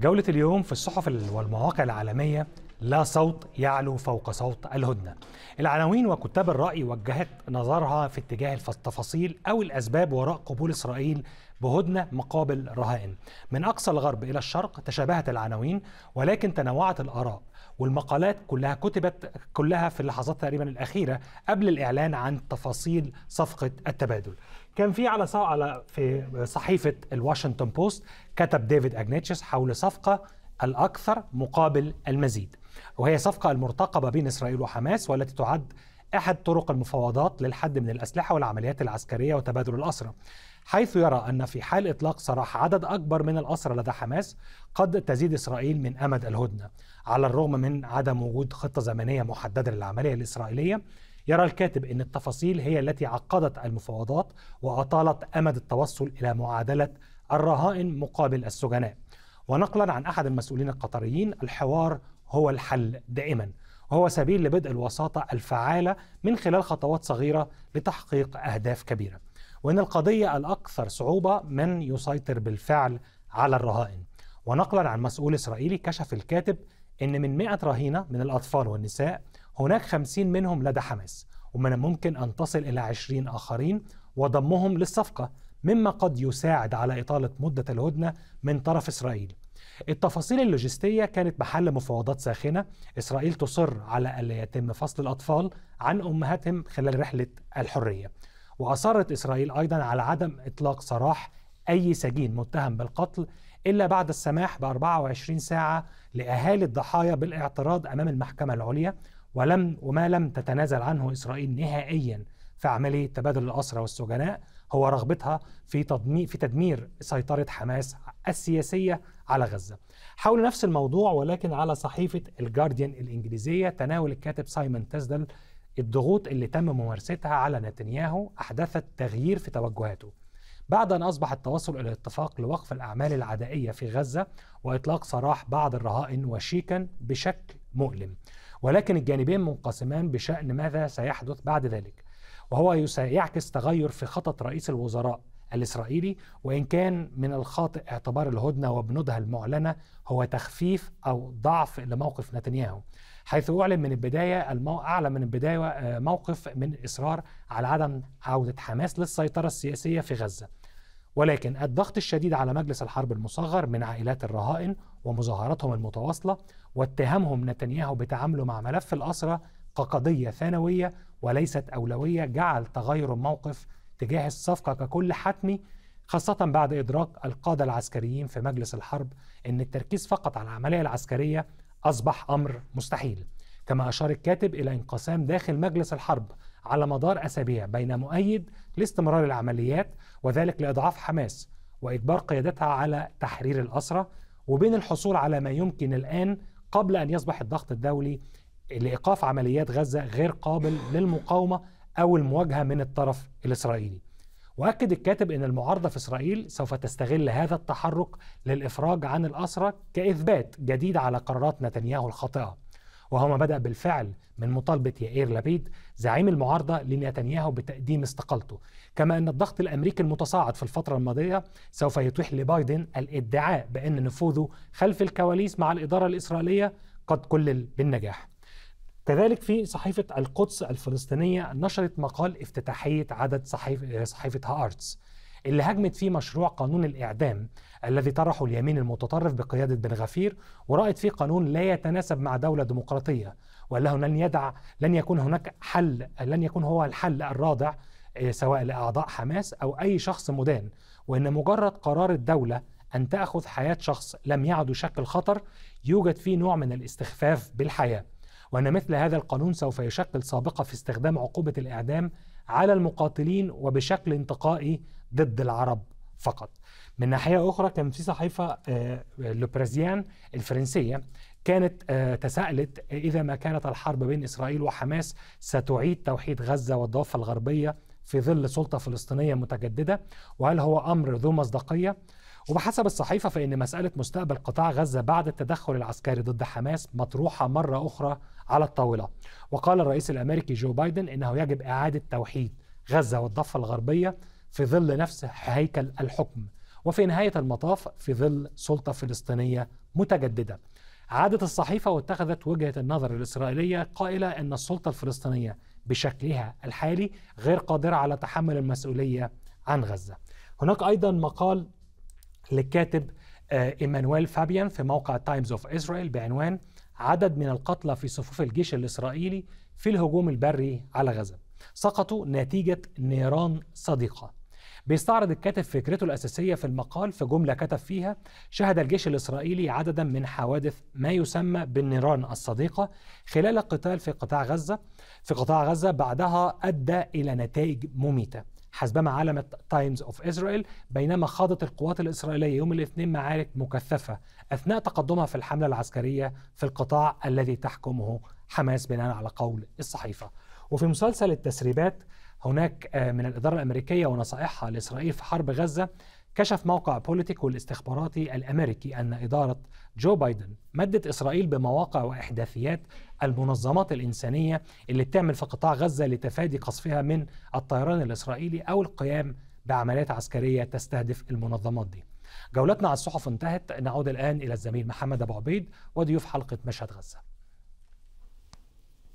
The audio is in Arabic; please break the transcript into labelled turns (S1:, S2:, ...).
S1: جولة اليوم في الصحف والمواقع العالمية لا صوت يعلو فوق صوت الهدنة العناوين وكتاب الرأي وجهت نظرها في اتجاه التفاصيل أو الأسباب وراء قبول إسرائيل بهدنة مقابل رهائن من أقصى الغرب إلى الشرق تشابهت العناوين ولكن تنوعت الآراء والمقالات كلها كتبت كلها في اللحظات تقريبا الأخيرة قبل الإعلان عن تفاصيل صفقة التبادل كان في على على في صحيفة الواشنطن بوست كتب ديفيد أجنيتشس حول صفقة الأكثر مقابل المزيد وهي الصفقة المرتقبة بين إسرائيل وحماس والتي تعد أحد طرق المفاوضات للحد من الأسلحة والعمليات العسكرية وتبادل الأسرى حيث يرى أن في حال إطلاق سراح عدد أكبر من الأسرى لدى حماس قد تزيد إسرائيل من أمد الهدنة على الرغم من عدم وجود خطة زمنية محددة للعملية الإسرائيلية يرى الكاتب أن التفاصيل هي التي عقدت المفاوضات وأطالت أمد التوصل إلى معادلة الرهائن مقابل السجناء ونقلا عن أحد المسؤولين القطريين الحوار هو الحل دائما وهو سبيل لبدء الوساطة الفعالة من خلال خطوات صغيرة لتحقيق أهداف كبيرة وإن القضية الأكثر صعوبة من يسيطر بالفعل على الرهائن ونقلا عن مسؤول إسرائيلي كشف الكاتب أن من 100 رهينة من الأطفال والنساء هناك 50 منهم لدى حماس ومن الممكن أن تصل إلى 20 آخرين وضمهم للصفقة مما قد يساعد على إطالة مدة الهدنة من طرف إسرائيل التفاصيل اللوجستية كانت محل مفاوضات ساخنة إسرائيل تصر على ألا يتم فصل الأطفال عن أمهاتهم خلال رحلة الحرية وأصرت إسرائيل أيضا على عدم إطلاق سراح أي سجين متهم بالقتل إلا بعد السماح ب 24 ساعة لأهالي الضحايا بالاعتراض أمام المحكمة العليا ولم وما لم تتنازل عنه إسرائيل نهائيا في عملية تبادل الأسرى والسجناء هو رغبتها في تدمير في تدمير سيطره حماس السياسيه على غزه. حول نفس الموضوع ولكن على صحيفه الجارديان الانجليزيه تناول الكاتب سايمون تسدل الضغوط اللي تم ممارستها على نتنياهو احدثت تغيير في توجهاته. بعد أن أصبح التوصل إلى اتفاق لوقف الأعمال العدائية في غزة وإطلاق سراح بعض الرهائن وشيكا بشكل مؤلم ولكن الجانبين منقسمان بشأن ماذا سيحدث بعد ذلك وهو سيعكس تغير في خطط رئيس الوزراء الإسرائيلي وإن كان من الخاطئ اعتبار الهدنة وبنودها المعلنة هو تخفيف أو ضعف لموقف نتنياهو حيث أعلن من البداية المو... أعلن من البداية آه، موقف من إصرار على عدم عودة حماس للسيطرة السياسية في غزة ولكن الضغط الشديد على مجلس الحرب المصغر من عائلات الرهائن ومظاهراتهم المتواصلة واتهامهم نتنياهو بتعامله مع ملف الأسرة كقضية ثانوية وليست أولوية جعل تغير الموقف تجاه الصفقة ككل حتمي خاصة بعد إدراك القادة العسكريين في مجلس الحرب أن التركيز فقط على العملية العسكرية أصبح أمر مستحيل كما أشار الكاتب إلى انقسام داخل مجلس الحرب على مدار أسابيع بين مؤيد لاستمرار العمليات وذلك لإضعاف حماس وإجبار قيادتها على تحرير الأسرة وبين الحصول على ما يمكن الآن قبل أن يصبح الضغط الدولي لايقاف عمليات غزه غير قابل للمقاومه او المواجهه من الطرف الاسرائيلي. واكد الكاتب ان المعارضه في اسرائيل سوف تستغل هذا التحرك للافراج عن الاسرى كاثبات جديد على قرارات نتنياهو الخاطئه. وهو ما بدا بالفعل من مطالبه يائير لابيد زعيم المعارضه لنتنياهو بتقديم استقالته، كما ان الضغط الامريكي المتصاعد في الفتره الماضيه سوف يتيح لبايدن الادعاء بان نفوذه خلف الكواليس مع الاداره الاسرائيليه قد كلل بالنجاح. كذلك في صحيفة القدس الفلسطينية نشرت مقال افتتاحية عدد صحيف صحيفة هارتس اللي هاجمت فيه مشروع قانون الإعدام الذي طرحه اليمين المتطرف بقيادة بن غفير ورأت فيه قانون لا يتناسب مع دولة ديمقراطية وأنه لن يدع لن يكون هناك حل لن يكون هو الحل الرادع آه، سواء لأعضاء حماس أو أي شخص مدان وإن مجرد قرار الدولة أن تأخذ حياة شخص لم يعد يشكل خطر يوجد فيه نوع من الاستخفاف بالحياة وأن مثل هذا القانون سوف يشكل سابقة في استخدام عقوبة الإعدام على المقاتلين وبشكل انتقائي ضد العرب فقط من ناحية أخرى كان في صحيفة آه، لوبرزيان الفرنسية كانت آه، تساءلت إذا ما كانت الحرب بين إسرائيل وحماس ستعيد توحيد غزة والضفة الغربية في ظل سلطة فلسطينية متجددة وهل هو أمر ذو مصداقية وبحسب الصحيفة فإن مسألة مستقبل قطاع غزة بعد التدخل العسكري ضد حماس مطروحة مرة أخرى على الطاولة وقال الرئيس الأمريكي جو بايدن إنه يجب إعادة توحيد غزة والضفة الغربية في ظل نفس هيكل الحكم وفي نهاية المطاف في ظل سلطة فلسطينية متجددة عادت الصحيفة واتخذت وجهة النظر الإسرائيلية قائلة أن السلطة الفلسطينية بشكلها الحالي غير قادرة على تحمل المسؤولية عن غزة هناك أيضا مقال للكاتب آه، ايمانويل فابيان في موقع تايمز اوف اسرائيل بعنوان عدد من القتلى في صفوف الجيش الاسرائيلي في الهجوم البري على غزه سقطوا نتيجه نيران صديقه بيستعرض الكاتب فكرته الأساسية في المقال في جملة كتب فيها شهد الجيش الإسرائيلي عددا من حوادث ما يسمى بالنيران الصديقة خلال القتال في قطاع غزة في قطاع غزة بعدها أدى إلى نتائج مميتة حسبما علمت تايمز اوف اسرائيل بينما خاضت القوات الاسرائيليه يوم الاثنين معارك مكثفه اثناء تقدمها في الحمله العسكريه في القطاع الذي تحكمه حماس بناء على قول الصحيفه. وفي مسلسل التسريبات هناك آه، من الاداره الامريكيه ونصائحها لاسرائيل في حرب غزه كشف موقع بوليتيكو الاستخباراتي الامريكي ان اداره جو بايدن مدت اسرائيل بمواقع واحداثيات المنظمات الانسانيه اللي بتعمل في قطاع غزه لتفادي قصفها من الطيران الاسرائيلي او القيام بعمليات عسكريه تستهدف المنظمات دي. جولتنا على الصحف انتهت نعود الان الى الزميل محمد ابو عبيد وضيوف حلقه مشهد غزه.